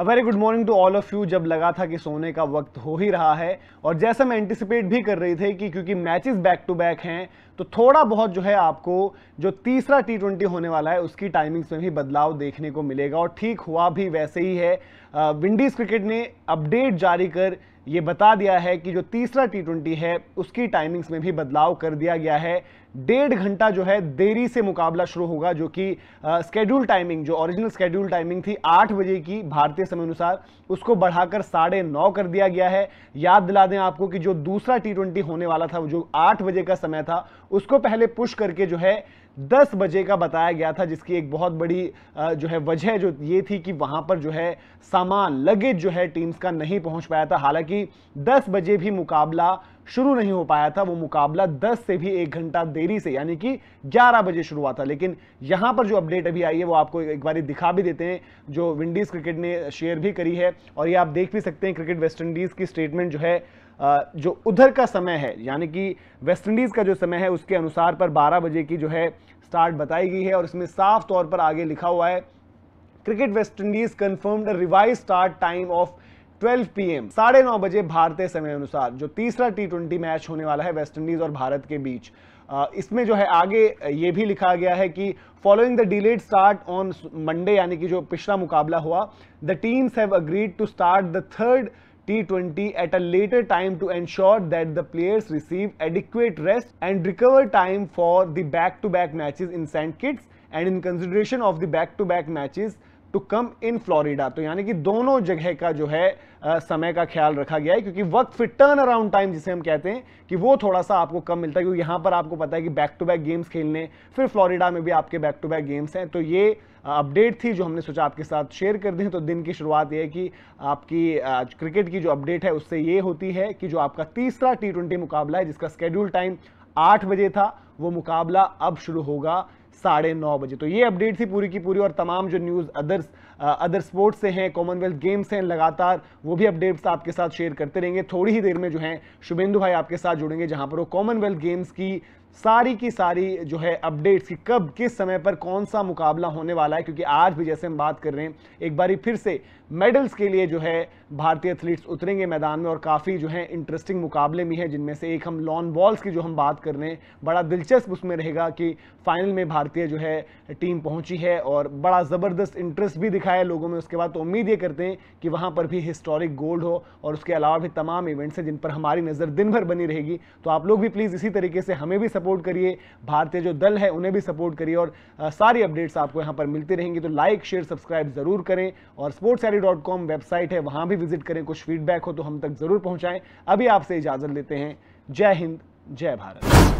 a very good morning to all of you जब लगा था कि सोने का वक्त हो ही रहा है और जैसा मैं एंटिसिपेट भी कर रही थी कि क्योंकि मैचेस बैक टू बैक हैं तो थोड़ा बहुत जो है आपको जो तीसरा टी ट्वेंटी होने वाला है उसकी टाइमिंग्स में भी बदलाव देखने को मिलेगा और ठीक हुआ भी वैसे ही है विंडीज़ क्रिकेट ने अपडेट जारी कर ये बता दिया है कि जो तीसरा टी ट्वेंटी है उसकी टाइमिंग्स में भी बदलाव कर दिया गया है डेढ़ घंटा जो है देरी से मुकाबला शुरू होगा जो कि स्केड्यूल टाइमिंग जो ओरिजिनल स्केड्यूल टाइमिंग थी आठ बजे की भारतीय समय अनुसार उसको बढ़ाकर साढ़े नौ कर दिया गया है याद दिला दें आपको कि जो दूसरा टी ट्वेंटी होने वाला था जो आठ बजे का समय था उसको पहले पुश करके जो है दस बजे का बताया गया था जिसकी एक बहुत बड़ी जो है वजह जो ये थी कि वहां पर जो है सामान लगेज जो है टीम्स का नहीं पहुंच पाया था हालांकि दस बजे भी मुकाबला शुरू नहीं हो पाया था वो मुकाबला 10 से भी एक घंटा देरी से यानी कि 11 बजे शुरू हुआ था लेकिन यहाँ पर जो अपडेट अभी आई है वो आपको एक बार दिखा भी देते हैं जो विंडीज़ क्रिकेट ने शेयर भी करी है और ये आप देख भी सकते हैं क्रिकेट वेस्ट इंडीज़ की स्टेटमेंट जो है जो उधर का समय है यानी कि वेस्टइंडीज़ का जो समय है उसके अनुसार पर 12 बजे की जो है स्टार्ट बताई गई है और इसमें साफ तौर पर आगे लिखा हुआ है cricket West Indies confirmed revise start time of 12 PM साढ़े नौ बजे भारतीय समय अनुसार जो तीसरा टी ट्वेंटी मैच होने वाला है वेस्टइंडीज़ और भारत के बीच इसमें जो है आगे ये भी लिखा गया है कि following the delayed start on Monday यानी कि जो पिछला मुकाबला हुआ the teams have agreed to start the third T20 at a later time to ensure that the players receive adequate rest and recover time for the back-to-back -back matches in sand kits, and in consideration of the back-to-back -back matches टू तो कम in Florida तो यानी कि दोनों जगह का जो है आ, समय का ख्याल रखा गया है क्योंकि वक्त फिर टर्न अराउंड टाइम जिसे हम कहते हैं कि वो थोड़ा सा आपको कम मिलता है क्योंकि यहाँ पर आपको पता है कि बैक टू बैक गेम्स खेलने फिर फ्लोरिडा में भी आपके बैक टू बैक गेम्स हैं तो ये अपडेट थी जो हमने सोचा आपके साथ शेयर कर दें तो दिन की शुरुआत यह है कि आपकी आ, क्रिकेट की जो अपडेट है उससे ये होती है कि जो आपका तीसरा टी मुकाबला है जिसका स्केड्यूल टाइम आठ बजे था वो मुकाबला अब शुरू होगा साढ़े नौ बजे तो ये अपडेट थी पूरी की पूरी और तमाम जो न्यूज़ अदर्स अदर स्पोर्ट्स से हैं कॉमनवेल्थ गेम्स से हैं लगातार वो भी अपडेट्स आपके साथ शेयर करते रहेंगे थोड़ी ही देर में जो है शुभेंदु भाई आपके साथ जुड़ेंगे जहां पर वो कॉमनवेल्थ गेम्स की सारी की सारी जो है अपडेट्स कि कब किस समय पर कौन सा मुकाबला होने वाला है क्योंकि आज भी जैसे हम बात कर रहे हैं एक बारी फिर से मेडल्स के लिए जो है भारतीय एथलीट्स उतरेंगे मैदान में और काफ़ी जो है इंटरेस्टिंग मुकाबले भी हैं जिनमें से एक हम लॉन बॉल्स की जो हम बात कर रहे हैं बड़ा दिलचस्प उसमें रहेगा कि फाइनल में भारतीय जो है टीम पहुंची है और बड़ा ज़बरदस्त इंटरेस्ट भी दिखाया लोगों में उसके बाद तो उम्मीद ये करते हैं कि वहाँ पर भी हिस्टोरिक गोल्ड हो और उसके अलावा भी तमाम इवेंट्स हैं जिन पर हमारी नज़र दिन भर बनी रहेगी तो आप लोग भी प्लीज़ इसी तरीके से हमें भी सपोर्ट करिए भारतीय जो दल है उन्हें भी सपोर्ट करिए और सारी अपडेट्स आपको यहाँ पर मिलती रहेंगी तो लाइक शेयर सब्सक्राइब जरूर करें और स्पोर्ट्स वेबसाइट है वहाँ भी विजिट करें कुछ फीडबैक हो तो हम तक जरूर पहुँचाएं अभी आपसे इजाज़त लेते हैं जय हिंद जय भारत